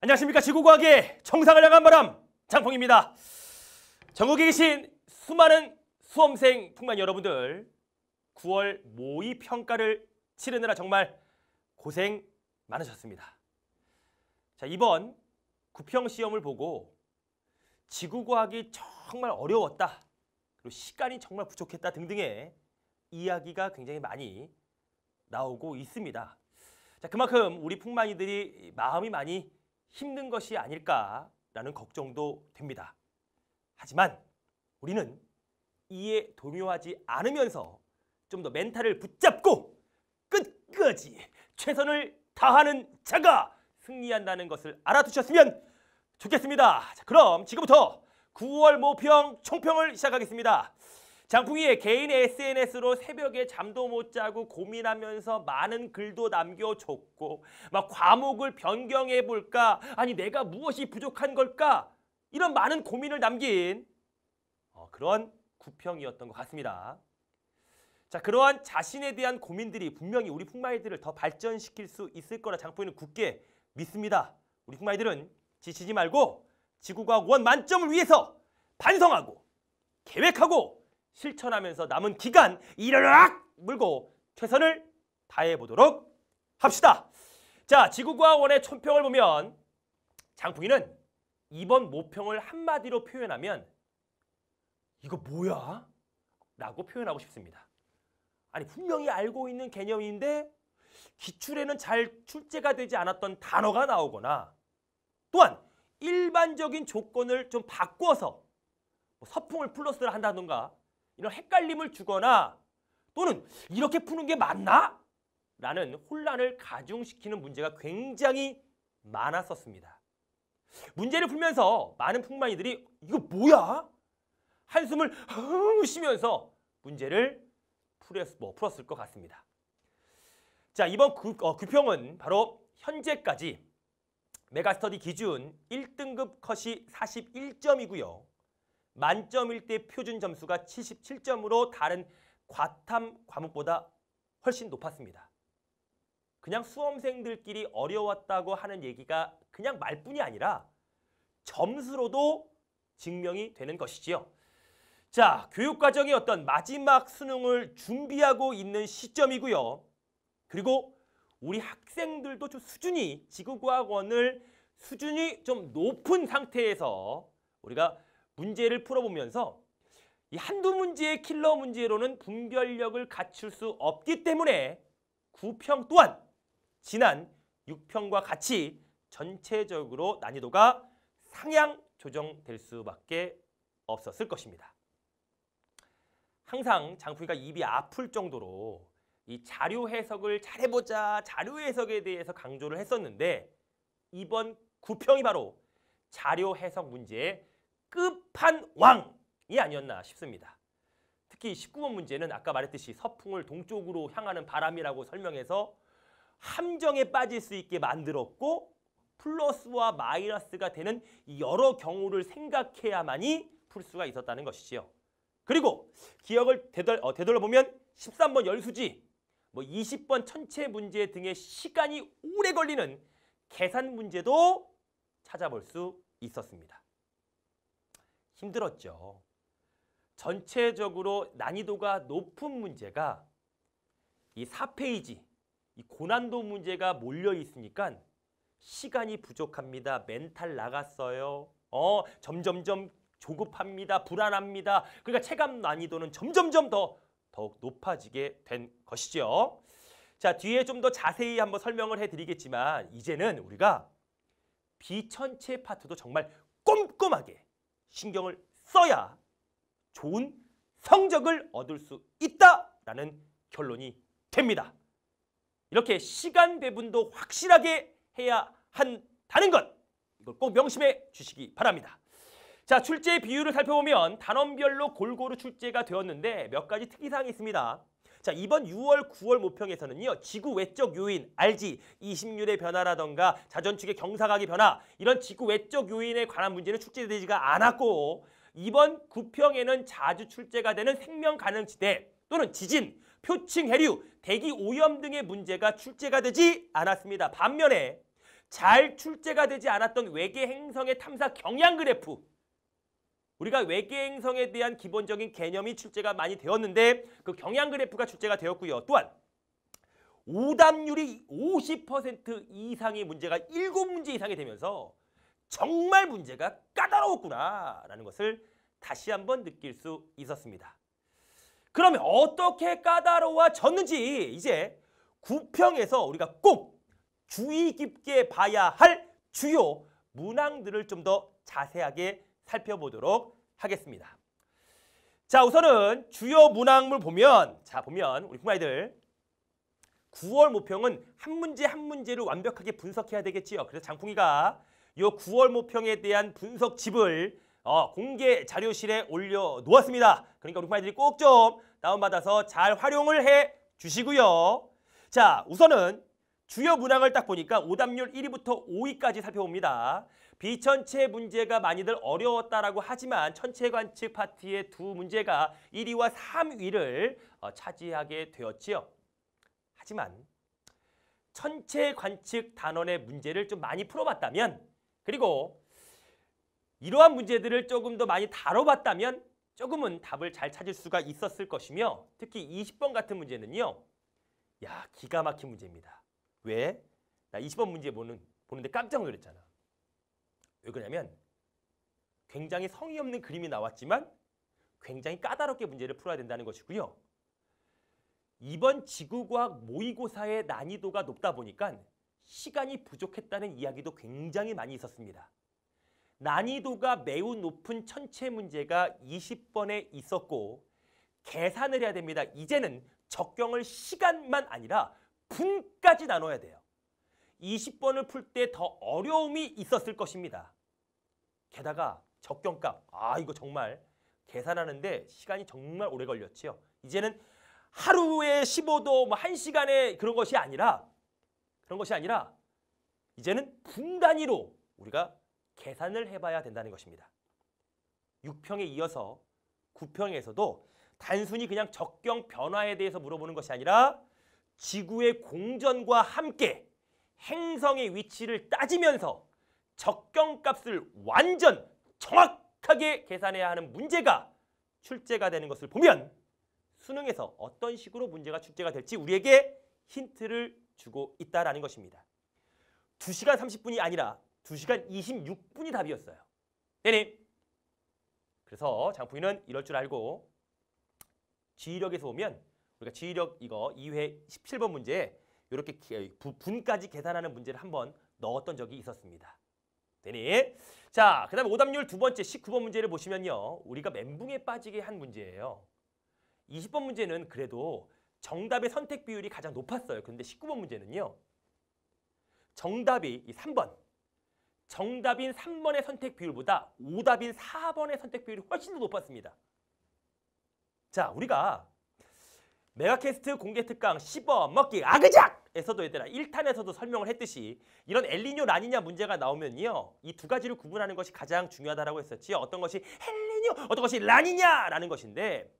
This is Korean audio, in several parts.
안녕하십니까 지구과학의 정상을 향한 바람 장풍입니다 전국에 계신 수많은 수험생 풍만 여러분들 9월 모의평가를 치르느라 정말 고생 많으셨습니다 자 이번 구평시험을 보고 지구과학이 정말 어려웠다 그리고 시간이 정말 부족했다 등등의 이야기가 굉장히 많이 나오고 있습니다 자 그만큼 우리 풍만이들이 마음이 많이 힘든 것이 아닐까라는 걱정도 됩니다. 하지만 우리는 이에 동요하지 않으면서 좀 더 멘탈을 붙잡고 끝까지 최선을 다하는 자가 승리한다는 것을 알아두셨으면 좋겠습니다. 자, 그럼 지금부터 9월 모평 총평을 시작하겠습니다. 장풍이의 개인 SNS로 새벽에 잠도 못 자고 고민하면서 많은 글도 남겨줬고 막 과목을 변경해 볼까 아니 내가 무엇이 부족한 걸까 이런 많은 고민을 남긴 어, 그런 구평이었던 것 같습니다. 자 그러한 자신에 대한 고민들이 분명히 우리 풍마이들을 더 발전시킬 수 있을 거라 장풍이는 굳게 믿습니다. 우리 풍마이들은 지치지 말고 지구과학 원 만점을 위해서 반성하고 계획하고 실천하면서 남은 기간 이르락 물고 최선을 다해 보도록 합시다. 자, 지구과학원의 촌평을 보면 장풍이는 이번 모평을 한마디로 표현하면 이거 뭐야? 라고 표현하고 싶습니다. 아니 분명히 알고 있는 개념인데 기출에는 잘 출제가 되지 않았던 단어가 나오거나 또한 일반적인 조건을 좀 바꿔서 뭐 서풍을 플러스를 한다든가 이런 헷갈림을 주거나 또는 이렇게 푸는 게 맞나? 라는 혼란을 가중시키는 문제가 굉장히 많았었습니다. 문제를 풀면서 많은 풍마이들이 이거 뭐야? 한숨을 흐 쉬면서 문제를 풀었, 뭐, 풀었을 것 같습니다. 자 이번 구, 어, 규평은 바로 현재까지 메가스터디 기준 1등급 컷이 41점이고요. 만점일 때 표준 점수가 77점으로 다른 과탐 과목보다 훨씬 높았습니다. 그냥 수험생들끼리 어려웠다고 하는 얘기가 그냥 말뿐이 아니라 점수로도 증명이 되는 것이지요. 자, 교육과정의 어떤 마지막 수능을 준비하고 있는 시점이고요. 그리고 우리 학생들도 좀 수준이 지구과학원을 수준이 좀 높은 상태에서 우리가 문제를 풀어보면서 이 한두 문제의 킬러 문제로는 분별력을 갖출 수 없기 때문에 9평 또한 지난 6평과 같이 전체적으로 난이도가 상향 조정될 수밖에 없었을 것입니다. 항상 장풍이가 입이 아플 정도로 이 자료 해석을 잘해보자 자료 해석에 대해서 강조를 했었는데 이번 9평이 바로 자료 해석 문제의 끝판왕이 아니었나 싶습니다. 특히 19번 문제는 아까 말했듯이 서풍을 동쪽으로 향하는 바람이라고 설명해서 함정에 빠질 수 있게 만들었고 플러스와 마이너스가 되는 여러 경우를 생각해야만이 풀 수가 있었다는 것이지요. 그리고 기억을 되돌, 어, 되돌아보면 13번 열수지, 뭐 20번 천체 문제 등의 시간이 오래 걸리는 계산 문제도 찾아볼 수 있었습니다. 힘들었죠. 전체적으로 난이도가 높은 문제가 이 4페이지, 이 고난도 문제가 몰려 있으니까 시간이 부족합니다. 멘탈 나갔어요. 어, 점점점 조급합니다. 불안합니다. 그러니까 체감 난이도는 점점점 더 더욱 높아지게 된 것이죠. 자, 뒤에 좀 더 자세히 한번 설명을 해드리겠지만 이제는 우리가 비천체 파트도 정말 꼼꼼하게 신경을 써야 좋은 성적을 얻을 수 있다라는 결론이 됩니다. 이렇게 시간 배분도 확실하게 해야 한다는 것 이걸 꼭 명심해 주시기 바랍니다. 자 출제 비율을 살펴보면 단원별로 골고루 출제가 되었는데 몇 가지 특이사항이 있습니다. 자, 이번 6월, 9월 모평에서는요. 지구 외적 요인, 알지? 이심률의 변화라던가 자전축의 경사각의 변화 이런 지구 외적 요인에 관한 문제는 출제되지가 않았고 이번 9평에는 자주 출제가 되는 생명 가능 지대 또는 지진, 표층 해류, 대기 오염 등의 문제가 출제가 되지 않았습니다. 반면에 잘 출제가 되지 않았던 외계 행성의 탐사 경향 그래프 우리가 외계행성에 대한 기본적인 개념이 출제가 많이 되었는데 그 경향 그래프가 출제가 되었고요. 또한 오답률이 50% 이상의 문제가 7문제 이상이 되면서 정말 문제가 까다로웠구나라는 것을 다시 한번 느낄 수 있었습니다. 그러면 어떻게 까다로워졌는지 이제 구평에서 우리가 꼭 주의 깊게 봐야 할 주요 문항들을 좀 더 자세하게 살펴보도록 하겠습니다. 자, 우선은 주요 문항물 보면 자, 보면 우리 국마이들 9월 모평은 한 문제 한 문제를 완벽하게 분석해야 되겠지요. 그래서 장풍이가 요 9월 모평에 대한 분석집을 어, 공개 자료실에 올려놓았습니다. 그러니까 우리 국마이들이 꼭 좀 다운받아서 잘 활용을 해 주시고요. 자, 우선은 주요 문항을 딱 보니까 오답률 1위부터 5위까지 살펴봅니다. 비천체 문제가 많이들 어려웠다라고 하지만 천체 관측 파티의 두 문제가 1위와 3위를 어, 차지하게 되었지요. 하지만 천체 관측 단원의 문제를 좀 많이 풀어봤다면 그리고 이러한 문제들을 조금 더 많이 다뤄봤다면 조금은 답을 잘 찾을 수가 있었을 것이며 특히 20번 같은 문제는요. 야 기가 막힌 문제입니다. 왜? 나 20번 문제 보는, 보는데 깜짝 놀랐잖아. 왜 그러냐면 굉장히 성의 없는 그림이 나왔지만 굉장히 까다롭게 문제를 풀어야 된다는 것이고요. 이번 지구과학 모의고사의 난이도가 높다 보니까 시간이 부족했다는 이야기도 굉장히 많이 있었습니다. 난이도가 매우 높은 천체 문제가 20번에 있었고 계산을 해야 됩니다. 이제는 적경을 시간만 아니라 분까지 나눠야 돼요. 20번을 풀 때 더 어려움이 있었을 것입니다. 게다가 적경값, 아 이거 정말 계산하는데 시간이 정말 오래 걸렸지요. 이제는 하루에 15도, 뭐 1시간에 그런 것이 아니라 그런 것이 아니라 이제는 분 단위로 우리가 계산을 해봐야 된다는 것입니다. 6평에 이어서 9평에서도 단순히 그냥 적경 변화에 대해서 물어보는 것이 아니라 지구의 공전과 함께 행성의 위치를 따지면서 적경값을 완전 정확하게 계산해야 하는 문제가 출제가 되는 것을 보면 수능에서 어떤 식으로 문제가 출제가 될지 우리에게 힌트를 주고 있다는 것입니다. 2시간 30분이 아니라 2시간 26분이 답이었어요. 네님. 그래서 장풍이는 이럴 줄 알고 지휘력에서 오면 우리가 지휘력 이거 2회 17번 문제에 이렇게 어, 분까지 계산하는 문제를 한번 넣었던 적이 있었습니다. 되니? 자, 그 다음에 오답률 두 번째 19번 문제를 보시면요. 우리가 멘붕에 빠지게 한 문제예요. 20번 문제는 그래도 정답의 선택 비율이 가장 높았어요. 근데 19번 문제는요. 정답이 3번. 정답인 3번의 선택 비율보다 오답인 4번의 선택 비율이 훨씬 더 높았습니다. 자, 우리가 메가캐스트 공개 특강 1 0 먹기 아그작! 에서도 얘들아 1탄에서도 설명을 했듯이 이런 엘리뇨 라니냐 문제가 나오면요 이 두 가지를 구분하는 것이 가장 중요하다고 했었지 어떤 것이 엘리뇨 어떤 것이 라니냐라는 것인데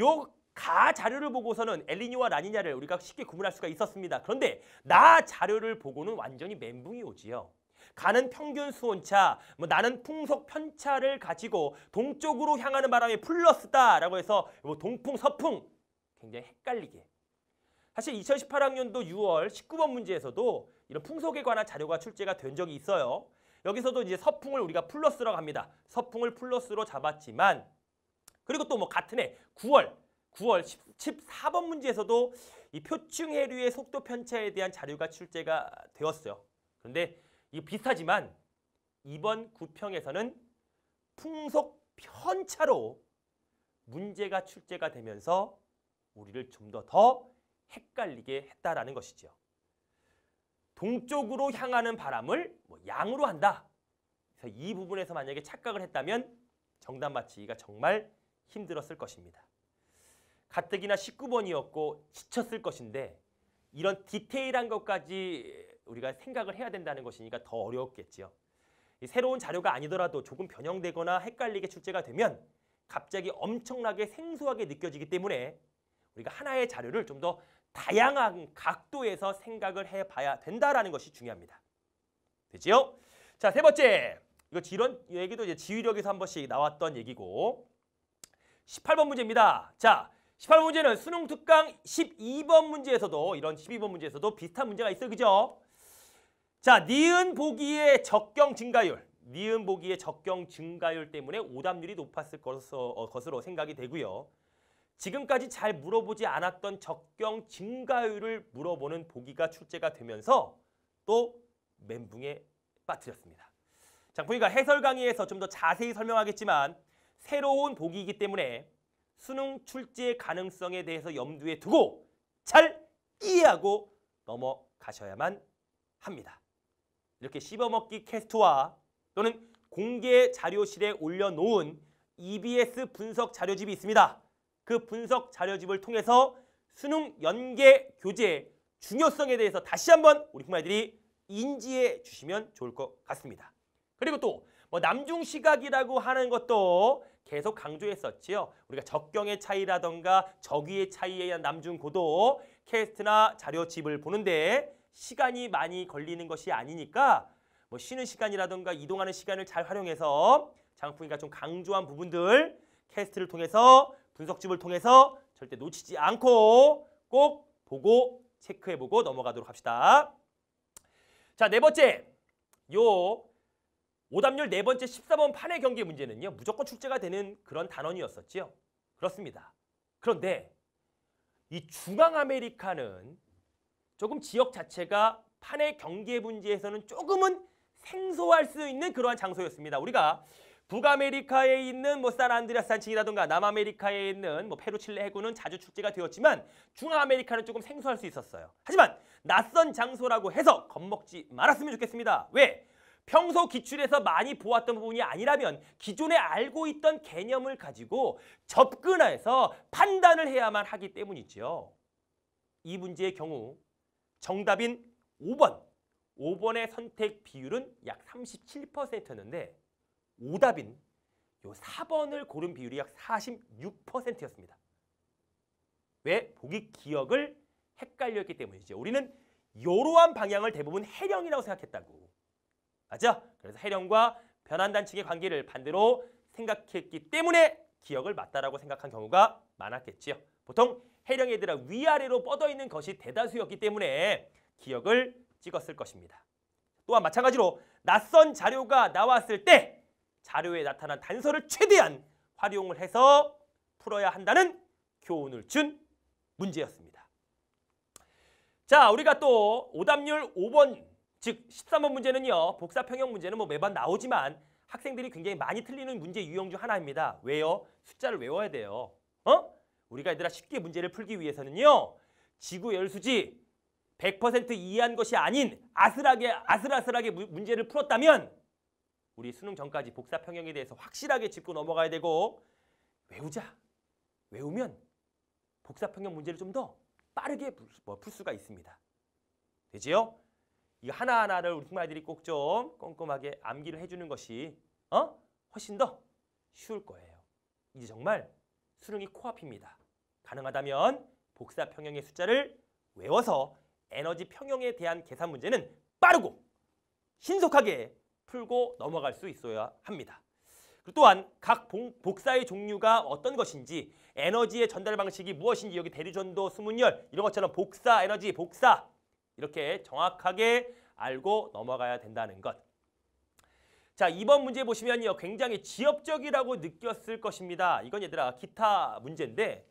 요 가 자료를 보고서는 엘리뇨와 라니냐를 우리가 쉽게 구분할 수가 있었습니다 그런데 나 자료를 보고는 완전히 멘붕이 오지요 가는 평균 수온차, 뭐 나는 풍속 편차를 가지고 동쪽으로 향하는 바람이 플러스다라고 해서 뭐 동풍, 서풍 굉장히 헷갈리게 사실 2018학년도 6월 19번 문제에서도 이런 풍속에 관한 자료가 출제가 된 적이 있어요. 여기서도 이제 서풍을 우리가 플러스라고 합니다. 서풍을 플러스로 잡았지만 그리고 또 뭐 같은 해 9월 9월 1 14번 문제에서도 이 표층 해류의 속도 편차에 대한 자료가 출제가 되었어요. 그런데 이 비슷하지만 이번 구평에서는 풍속 편차로 문제가 출제가 되면서 우리를 좀 더더 더 헷갈리게 했다라는 것이지요. 동쪽으로 향하는 바람을 뭐 양으로 한다. 그래서 이 부분에서 만약에 착각을 했다면 정답 맞히기가 정말 힘들었을 것입니다. 가뜩이나 19번이었고 지쳤을 것인데 이런 디테일한 것까지 우리가 생각을 해야 된다는 것이니까 더 어려웠겠지요. 새로운 자료가 아니더라도 조금 변형되거나 헷갈리게 출제가 되면 갑자기 엄청나게 생소하게 느껴지기 때문에 우리가 하나의 자료를 좀 더 다양한 각도에서 생각을 해봐야 된다라는 것이 중요합니다. 되지요? 자, 세 번째. 이거 이런 얘기도 이제 지휘력에서 한 번씩 나왔던 얘기고 18번 문제입니다. 자, 18번 문제는 수능 특강 12번 문제에서도 이런 12번 문제에서도 비슷한 문제가 있어요. 그죠? 자, 니은 보기의 적경 증가율. 니은 보기의 적경 증가율 때문에 오답률이 높았을 것으로, 어, 생각이 되고요. 지금까지 잘 물어보지 않았던 적경 증가율을 물어보는 보기가 출제가 되면서 또 멘붕에 빠뜨렸습니다. 장풍이가 해설 강의에서 좀 더 자세히 설명하겠지만 새로운 보기이기 때문에 수능 출제 가능성에 대해서 염두에 두고 잘 이해하고 넘어가셔야만 합니다. 이렇게 씹어먹기 캐스트와 또는 공개 자료실에 올려놓은 EBS 분석 자료집이 있습니다. 그 분석 자료집을 통해서 수능 연계 교재 중요성에 대해서 다시 한번 우리 부모님들이 인지해 주시면 좋을 것 같습니다. 그리고 또 뭐 남중 시각이라고 하는 것도 계속 강조했었지요. 우리가 적경의 차이라던가 적위의 차이에 의한 남중 고도 캐스트나 자료집을 보는데 시간이 많이 걸리는 것이 아니니까 뭐 쉬는 시간이라던가 이동하는 시간을 잘 활용해서 장풍이가 좀 강조한 부분들 캐스트를 통해서 분석집을 통해서 절대 놓치지 않고 꼭 보고 체크해보고 넘어가도록 합시다. 자, 네 번째. 요 오답률 네 번째 14번 판의 경기 문제는요. 무조건 출제가 되는 그런 단원이었었지요. 그렇습니다. 그런데 이 중앙 아메리카는 조금 지역 자체가 판의 경계 문제에서는 조금은 생소할 수 있는 그러한 장소였습니다. 우리가 북아메리카에 있는 뭐 산안드레스 산칭이라든가 남아메리카에 있는 뭐 페루 칠레 해군는 자주 축제가 되었지만 중앙아메리카는 조금 생소할 수 있었어요. 하지만 낯선 장소라고 해서 겁먹지 말았으면 좋겠습니다. 왜? 평소 기출에서 많이 보았던 부분이 아니라면 기존에 알고 있던 개념을 가지고 접근해서 판단을 해야만 하기 때문이죠. 이 문제의 경우 정답인 5번, 5번의 선택 비율은 약 37%였는데 오답인 요 4번을 고른 비율이 약 46%였습니다. 왜? 보기 기억을 헷갈렸기 때문이죠. 우리는 이러한 방향을 대부분 해령이라고 생각했다고. 맞아? 그래서 해령과 변환단층의 관계를 반대로 생각했기 때문에 기억을 맞다라고 생각한 경우가 많았겠지요. 보통 해령 애들은 위아래로 뻗어있는 것이 대다수였기 때문에 기억을 찍었을 것입니다. 또한 마찬가지로 낯선 자료가 나왔을 때 자료에 나타난 단서를 최대한 활용을 해서 풀어야 한다는 교훈을 준 문제였습니다. 자, 우리가 또 오답률 5번, 즉 13번 문제는요. 복사평형 문제는 뭐 매번 나오지만 학생들이 굉장히 많이 틀리는 문제 유형 중 하나입니다. 왜요? 숫자를 외워야 돼요. 어? 우리가 얘들아 쉽게 문제를 풀기 위해서는요. 지구 열수지 100% 이해한 것이 아닌 아슬하게 아슬아슬하게 문제를 풀었다면 우리 수능 전까지 복사 평형에 대해서 확실하게 짚고 넘어가야 되고 외우자. 외우면 복사 평형 문제를 좀 더 빠르게 뭐 풀 수가 있습니다. 되지요? 이 하나하나를 우리 아이들이 꼭 좀 꼼꼼하게 암기를 해주는 것이 어? 훨씬 더 쉬울 거예요. 이제 정말 수능이 코앞입니다. 가능하다면 복사 평형의 숫자를 외워서 에너지 평형에 대한 계산 문제는 빠르고 신속하게 풀고 넘어갈 수 있어야 합니다. 또한 각 복사의 종류가 어떤 것인지 에너지의 전달 방식이 무엇인지 여기 대리전도 수문열 이런 것처럼 복사 에너지 복사 이렇게 정확하게 알고 넘어가야 된다는 것. 자, 이번 문제 보시면요. 굉장히 지엽적이라고 느꼈을 것입니다. 이건 얘들아 기타 문제인데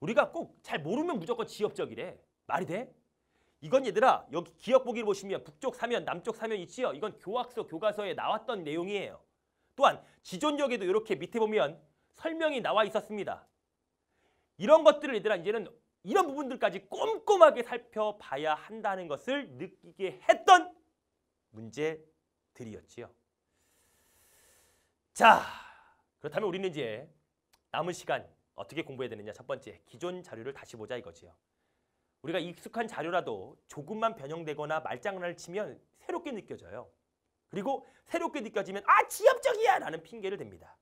우리가 꼭 잘 모르면 무조건 지엽적이래. 말이 돼? 이건 얘들아 여기 기억 보기를 보시면 북쪽 사면 남쪽 사면 있지요. 이건 교학서 교과서에 나왔던 내용이에요. 또한 지존력에도 이렇게 밑에 보면 설명이 나와 있었습니다. 이런 것들을 얘들아 이제는 이런 부분들까지 꼼꼼하게 살펴봐야 한다는 것을 느끼게 했던 문제들이었지요. 자, 그렇다면 우리는 이제 남은 시간 어떻게 공부해야 되느냐 첫 번째 기존 자료를 다시 보자 이거지요. 우리가 익숙한 자료라도 조금만 변형되거나 말장난을 치면 새롭게 느껴져요. 그리고 새롭게 느껴지면 아 지엽적이야 라는 핑계를 댑니다.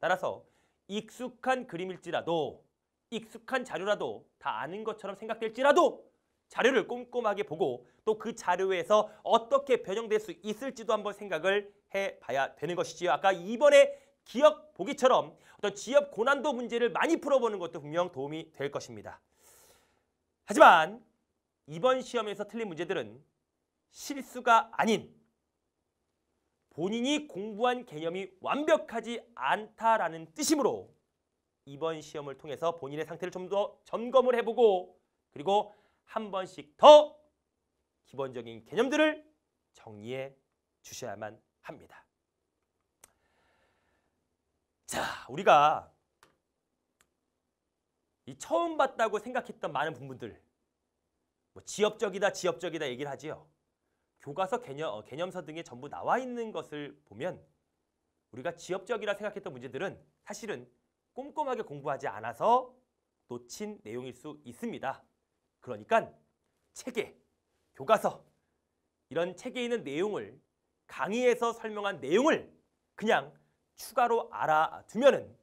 따라서 익숙한 그림일지라도 익숙한 자료라도 다 아는 것처럼 생각될지라도 자료를 꼼꼼하게 보고 또 그 자료에서 어떻게 변형될 수 있을지도 한번 생각을 해봐야 되는 것이지요. 아까 이번에 기억 보기처럼 어떤 지역 고난도 문제를 많이 풀어보는 것도 분명 도움이 될 것입니다. 하지만 이번 시험에서 틀린 문제들은 실수가 아닌 본인이 공부한 개념이 완벽하지 않다라는 뜻이므로 이번 시험을 통해서 본인의 상태를 좀 더 점검을 해보고 그리고 한 번씩 더 기본적인 개념들을 정리해 주셔야만 합니다. 자, 우리가 이 처음 봤다고 생각했던 많은 분들 뭐 지엽적이다 지엽적이다 얘기를 하지요. 교과서 개념, 어, 개념서 등에 전부 나와 있는 것을 보면 우리가 지엽적이라 생각했던 문제들은 사실은 꼼꼼하게 공부하지 않아서 놓친 내용일 수 있습니다. 그러니까 책에 교과서 이런 책에 있는 내용을 강의에서 설명한 내용을 그냥 추가로 알아두면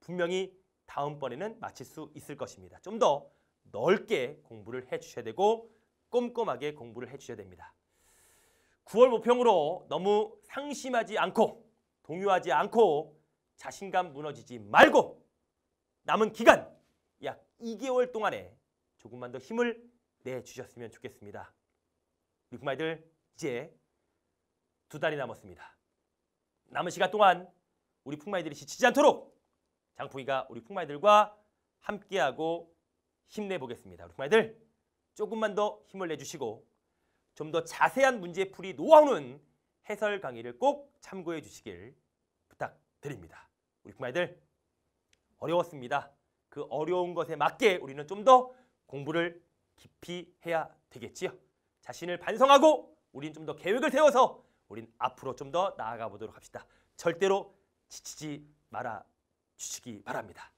분명히 다음번에는 마칠 수 있을 것입니다. 좀 더 넓게 공부를 해주셔야 되고 꼼꼼하게 공부를 해주셔야 됩니다. 9월 모평으로 너무 상심하지 않고 동요하지 않고 자신감 무너지지 말고 남은 기간 약 2개월 동안에 조금만 더 힘을 내주셨으면 좋겠습니다. 리쿠마이들 이제 두 달이 남았습니다. 남은 시간 동안 우리 풍마이들이 지치지 않도록 장풍이가 우리 풍마이들과 함께하고 힘내보겠습니다. 우리 풍마이들 조금만 더 힘을 내주시고 좀 더 자세한 문제풀이 노하우는 해설 강의를 꼭 참고해 주시길 부탁드립니다. 우리 풍마이들 어려웠습니다. 그 어려운 것에 맞게 우리는 좀 더 공부를 깊이 해야 되겠지요. 자신을 반성하고 우린 좀더 계획을 세워서 우린 앞으로 좀 더 나아가 보도록 합시다. 절대로 지치지 말아 주시기 바랍니다.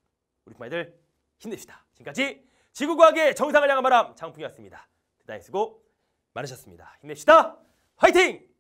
우리 부마이들 힘냅시다. 지금까지 지구과학의 정상을 향한 바람 장풍이었습니다. 대단히 수고 많으셨습니다. 힘냅시다. 화이팅!